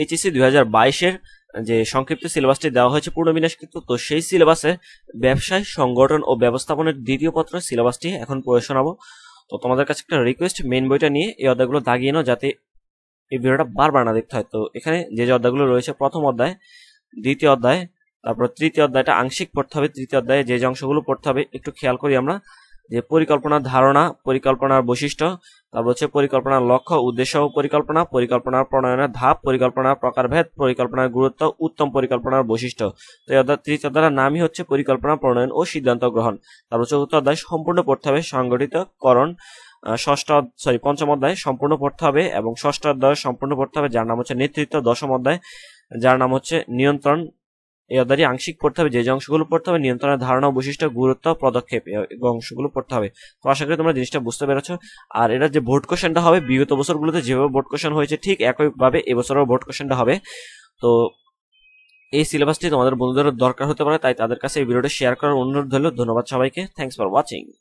HSC e দুই হাজার বাইশের যে সংক্ষিপ্ত সিলেবাসটি দেওয়া হয়েছে কিন্তু তো সেই সিলেবাসে ব্যবসায় সংগঠন ও ব্যবস্থাপনের দ্বিতীয় পত্র সিলেবাসটি এখন পড়ে শোনাবো তো তোমাদের কাছে একটা রিকোয়েস্ট মেন বইটা নিয়ে এই অধ্যায়গুলো দাগিয়ে নাও যাতে এই ভিডিওটা বারবার না দেখতে হয় তো এখানে যে যে অধ্যায়গুলো রয়েছে প্রথম অধ্যায় দ্বিতীয় অধ্যায় তারপর তৃতীয় অধ্যায়টা আংশিক পড়তে হবে তৃতীয় অধ্যায়ে যে যে অংশগুলো পড়তে হবে একটু খেয়াল করি আমরা যে পরিকল্পনার ধারণা পরিকল্পনার বৈশিষ্ট্য তারপর হচ্ছে পরিকল্পনার লক্ষ্য উদ্দেশ্য ও পরিকল্পনা পরিকল্পনার প্রণয়নের ধাপ পরিকল্পনার প্রকারভেদ পরিকল্পনার গুরুত্ব উত্তম পরিকল্পনার বৈশিষ্ট্য তো তৃতীয় অধ্যায়ের নামই হচ্ছে পরিকল্পনা প্রণয়ন ও সিদ্ধান্ত গ্রহণ তারপর চতুর্থ অধ্যায় সম্পূর্ণ পড়তে হবে সংগঠিতকরণ ষষ্ঠ সরি পঞ্চম অধ্যায় সম্পূর্ণ পড়তে হবে এবং ষষ্ঠ অধ্যায় সম্পূর্ণ পড়তে হবে যার নাম হচ্ছে নেতৃত্ব দশম অধ্যায় যার নাম হচ্ছে নিয়ন্ত্রণ এই অধ্যায়টি আংশিক পড়তে হবে যে যে অংশগুলো পড়তে হবে নিয়ন্ত্রণের ধারণা বৈশিষ্ট্য গুরুত্ব পদক্ষেপ এবং অংশগুলো পড়তে হবে তো আশা করি তোমরা জিনিসটা বুঝতে পেরেছো আর এটা যে ভোট কোশ্চেনটা হবে বিগত বছরগুলোতে যেভাবে ভোট কোশ্চেন হয়েছে ঠিক একইভাবে এবছরও ভোট কোশ্চেনটা হবে তো এই সিলেবাসটি তোমাদের বন্ধুদের দরকার হতে পারে তাই তাদের কাছে এই ভিডিওটা শেয়ার করার অনুরোধ হলো ধন্যবাদ সবাইকে থ্যাংকস ফর ওয়াচিং